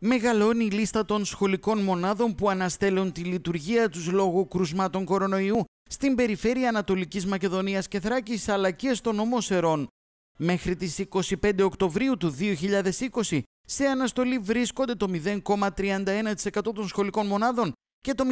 Μεγαλώνει η λίστα των σχολικών μονάδων που αναστέλουν τη λειτουργία τους λόγω κρουσμάτων κορονοϊού στην περιφέρεια Ανατολικής Μακεδονίας και Θράκης αλλά και στο νομό Σερών. Μέχρι τις 25 Οκτωβρίου του 2020 σε αναστολή βρίσκονται το 0,31% των σχολικών μονάδων και το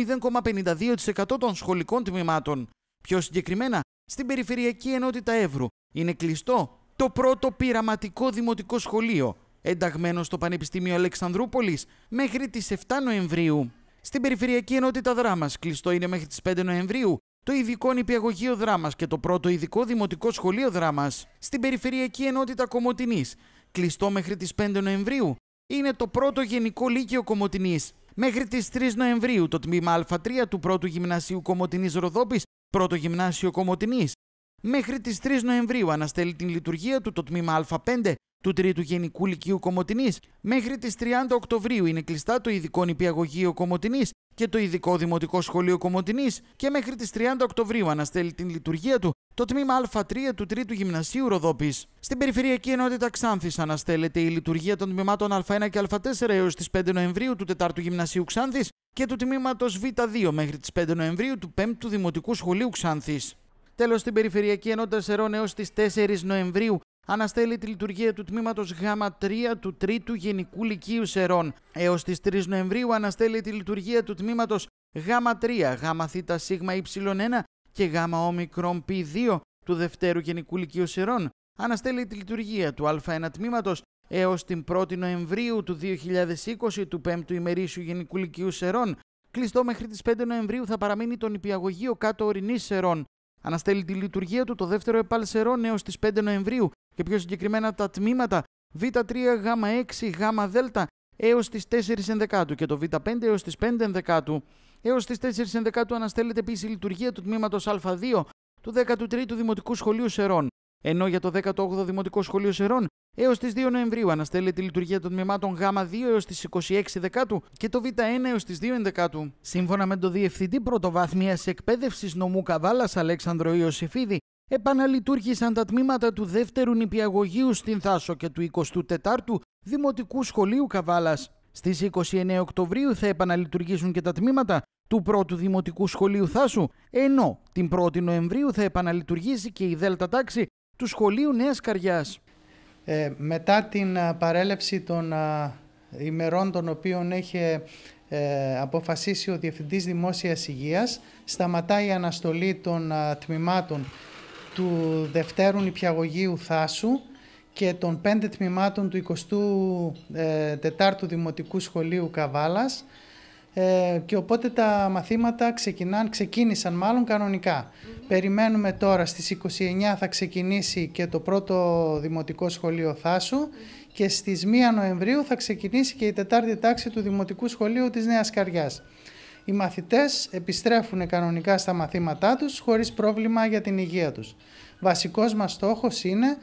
0,52% των σχολικών τμήματων. Πιο συγκεκριμένα, στην Περιφερειακή Ενότητα Εύρου είναι κλειστό το πρώτο πειραματικό δημοτικό σχολείο ενταγμένο στο Πανεπιστήμιο Αλεξανδρούπολης μέχρι τις 7 Νοεμβρίου. Στην Περιφερειακή Ενότητα Δράμας κλειστό είναι μέχρι τις 5 Νοεμβρίου το Ειδικό Νηπιαγωγείο Δράμας και το Πρώτο Ειδικό Δημοτικό Σχολείο Δράμας. Στην Περιφερειακή Ενότητα Κομωτινής κλειστό μέχρι τις 5 Νοεμβρίου είναι το Πρώτο Γενικό Λύκειο Κομωτινής. Μέχρι τις 3 Νοεμβρίου το τμήμα Α3 του Πρώτου Γυμνασίου Κομωτινής Ροδόπης, Πρώτο Γυμνάσιο Κομωτινής. Μέχρι τις 3 Νοεμβρίου αναστέλει την λειτουργία του το τμήμα Α5 του Τρίτου Γενικού Λυκείου Κομωτινής. Μέχρι τις 30 Οκτωβρίου είναι κλειστά το Ειδικό Νηπιαγωγείο Κομωτινής και το Ειδικό Δημοτικό Σχολείο Κομωτινής και μέχρι τις 30 Οκτωβρίου αναστέλει την λειτουργία του το τμήμα Α3 του Τρίτου Γυμνασίου Ροδόπης. Στην Περιφερειακή Ενότητα Ξάνθης αναστέλλεται η λειτουργία των τμήματων Α1 και Α4 έως τις 5 Νοεμβρίου του Τετάρτου Γυμνασίου Ξάνθης και του τμήματος Β2 μέχρι τις 5 Νοεμβρίου του 5ου Δημοτικού Σχολείου Ξάνθης. Τέλος, στην Περιφερειακή Ενότητα Σερών έως τις 4 Νοεμβρίου αναστέλει τη λειτουργία του τμήματος Γ3 του 3ου Γενικού Λυκείου Σερών. Έως τις 3 Νοεμβρίου αναστέλει τη λειτουργία του τμήματος Γ3, Γθσy1 και ομικρών 2 του Δευτέρου Γενικού Λυκείου Σερών. Αναστέλει τη λειτουργία του Α1 τμήματος έως την 1η Νοεμβρίου του 2020 του 5ου ημερήσιου Γενικού Λυκείου Σερών. Κλειστό μέχρι τις 5 Νοεμβρίου θα παραμείνει τον υπηαγωγείο κάτω ορεινής Σερών. Αναστέλει τη λειτουργία του το δεύτερο επάλ Σερών έως τις 5 Νοεμβρίου και πιο συγκεκριμένα τα τμήματα Β3, Γ6, Γδ έως τις 4 ενδεκάτου και το Β5 έως τις 5 ενδεκάτου. Έως τις 4 ενδεκάτου αναστέλλεται επίσης η λειτουργία του τμήματος Α2 του 13ου Δημοτικού Σχολείου Σερών. Ενώ για το 18ο Δημοτικό Σχολείο Σερών έως τις 2 Νοεμβρίου αναστέλλεται η λειτουργία των τμήματων Γ2 έως τις 26 Δεκάτου και το Β1 έως τις 2 Ενδεκάτου. Σύμφωνα με τον Διευθυντή Πρωτοβάθμιας Εκπαίδευσης Νομού Καβάλας Αλέξανδρο Ιωσήφιδη, επαναλειτουργήσαν τα τμήματα του δεύτερου νηπιαγωγείου στην Θάσο και του 24ου Δημοτικού Σχολείου Καβάλας. Στις 29 Οκτωβρίου θα επαναλειτουργήσουν και τα τμήματα του πρώτου Δημοτικού Σχολείου Θάσου, ενώ την 1η Νοεμβρίου θα επαναλειτουργήσει και η Δέλτα Τάξη του Σχολείου Νέας Καριάς. Ε, μετά την παρέλευση των α, ημερών των οποίων έχει ε, ε, αποφασίσει ο Διευθυντής Δημόσιας Υγείας, σταματάει η αναστολή των τμήματων του Δευτέρου Νηπιαγωγείου Θάσου και των πέντε τμήματων του 24ου ε, Δημοτικού Σχολείου Καβάλας ε, και οπότε τα μαθήματα ξεκινάν, ξεκίνησαν μάλλον Περιμένουμε τώρα στις 29 θα ξεκινήσει και το πρώτο Δημοτικό Σχολείο και στις 1 Νοεμβρίου θα ξεκινήσει και η τετάρτη τάξη του Δημοτικού Σχολείου της Νέας Καριάς οι μαθητές επιστρέφουν κανονικά στα μαθήματά τους χωρίς πρόβλημα για την υγεία τους. Βασικός μας στόχος είναι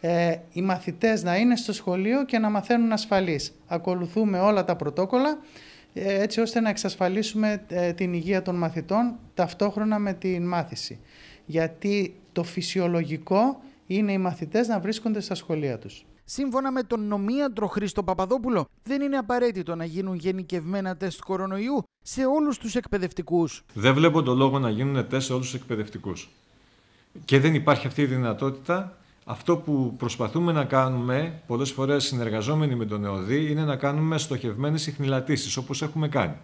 ε, οι μαθητές να είναι στο σχολείο και να μαθαίνουν ασφαλείς. Ακολουθούμε όλα τα πρωτόκολλα ε, έτσι ώστε να εξασφαλίσουμε ε, την υγεία των μαθητών ταυτόχρονα με την μάθηση. Γιατί το φυσιολογικό είναι οι μαθητές να βρίσκονται στα σχολεία τους. Σύμφωνα με τον νομίατρο Χρήστο Παπαδόπουλο, δεν είναι απαραίτητο να γίνουν γενικευμένα τεστ κορονοϊού σε όλους τους εκπαιδευτικούς. Δεν βλέπω τον λόγο να γίνουν τεστ σε όλους τους εκπαιδευτικούς. Και δεν υπάρχει αυτή η δυνατότητα. Αυτό που προσπαθούμε να κάνουμε, πολλές φορές συνεργαζόμενοι με τον ΕΟΔΗ, είναι να κάνουμε στοχευμένες συχνηλατήσεις όπως έχουμε κάνει.